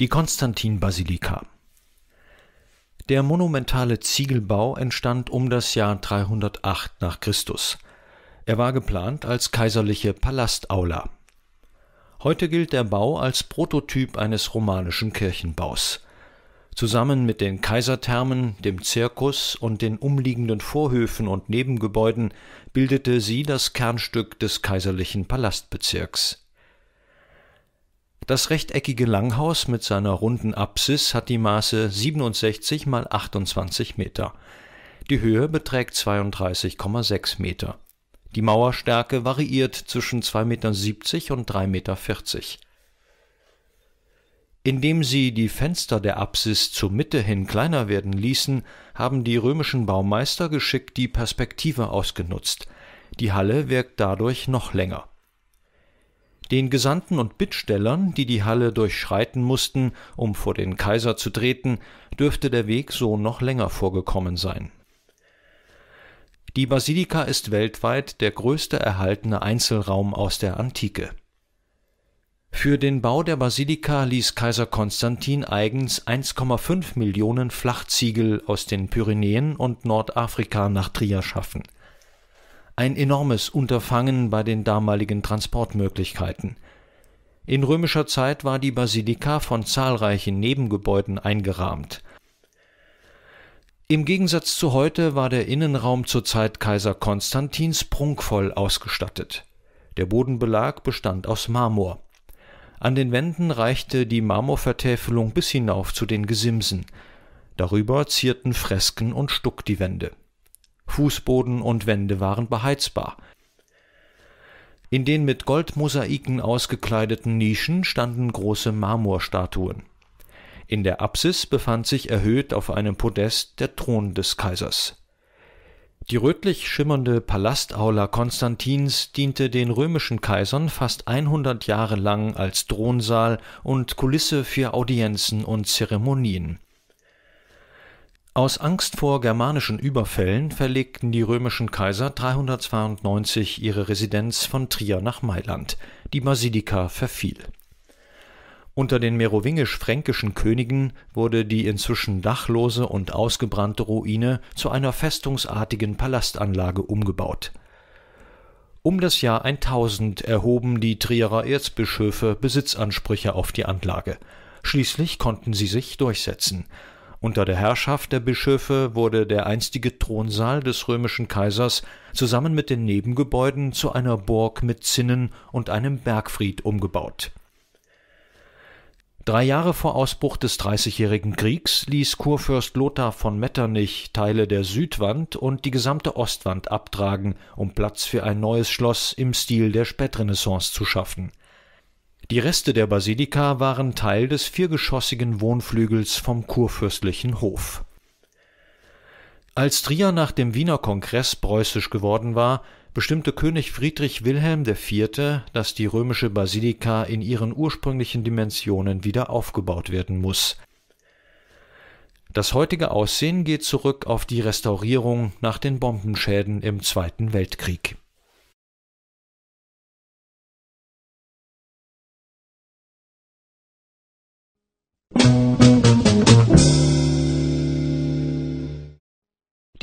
Die Konstantinbasilika. Der monumentale Ziegelbau entstand um das Jahr 308 nach Christus. Er war geplant als kaiserliche Palastaula. Heute gilt der Bau als Prototyp eines romanischen Kirchenbaus. Zusammen mit den Kaiserthermen, dem Zirkus und den umliegenden Vorhöfen und Nebengebäuden bildete sie das Kernstück des kaiserlichen Palastbezirks das rechteckige Langhaus mit seiner runden Apsis hat die Maße 67 mal 28 Meter. Die Höhe beträgt 32,6 Meter. Die Mauerstärke variiert zwischen 2,70 Meter und 3,40 Meter. Indem sie die Fenster der Apsis zur Mitte hin kleiner werden ließen, haben die römischen Baumeister geschickt die Perspektive ausgenutzt. Die Halle wirkt dadurch noch länger den Gesandten und Bittstellern, die die Halle durchschreiten mussten, um vor den Kaiser zu treten, dürfte der Weg so noch länger vorgekommen sein. Die Basilika ist weltweit der größte erhaltene Einzelraum aus der Antike. Für den Bau der Basilika ließ Kaiser Konstantin eigens 1,5 Millionen Flachziegel aus den Pyrenäen und Nordafrika nach Trier schaffen – ein enormes Unterfangen bei den damaligen Transportmöglichkeiten. In römischer Zeit war die Basilika von zahlreichen Nebengebäuden eingerahmt. Im Gegensatz zu heute war der Innenraum zur Zeit Kaiser Konstantins prunkvoll ausgestattet. Der Bodenbelag bestand aus Marmor. An den Wänden reichte die Marmorvertäfelung bis hinauf zu den Gesimsen. Darüber zierten Fresken und Stuck die Wände Fußboden und Wände waren beheizbar. In den mit Goldmosaiken ausgekleideten Nischen standen große Marmorstatuen. In der Apsis befand sich erhöht auf einem Podest der Thron des Kaisers. Die rötlich schimmernde Palastaula Konstantins diente den römischen Kaisern fast 100 Jahre lang als Thronsaal und Kulisse für Audienzen und Zeremonien. Aus Angst vor germanischen Überfällen verlegten die römischen Kaiser 392 ihre Residenz von Trier nach Mailand. Die Basilika verfiel. Unter den merowingisch-fränkischen Königen wurde die inzwischen dachlose und ausgebrannte Ruine zu einer festungsartigen Palastanlage umgebaut. Um das Jahr 1000 erhoben die Trierer Erzbischöfe Besitzansprüche auf die Anlage. Schließlich konnten sie sich durchsetzen. Unter der Herrschaft der Bischöfe wurde der einstige Thronsaal des römischen Kaisers zusammen mit den Nebengebäuden zu einer Burg mit Zinnen und einem Bergfried umgebaut. Drei Jahre vor Ausbruch des Dreißigjährigen Kriegs ließ Kurfürst Lothar von Metternich Teile der Südwand und die gesamte Ostwand abtragen, um Platz für ein neues Schloss im Stil der Spätrenaissance zu schaffen – die Reste der Basilika waren Teil des viergeschossigen Wohnflügels vom kurfürstlichen Hof. Als Trier nach dem Wiener Kongress preußisch geworden war, bestimmte König Friedrich Wilhelm IV., dass die römische Basilika in ihren ursprünglichen Dimensionen wieder aufgebaut werden muss. Das heutige Aussehen geht zurück auf die Restaurierung nach den Bombenschäden im Zweiten Weltkrieg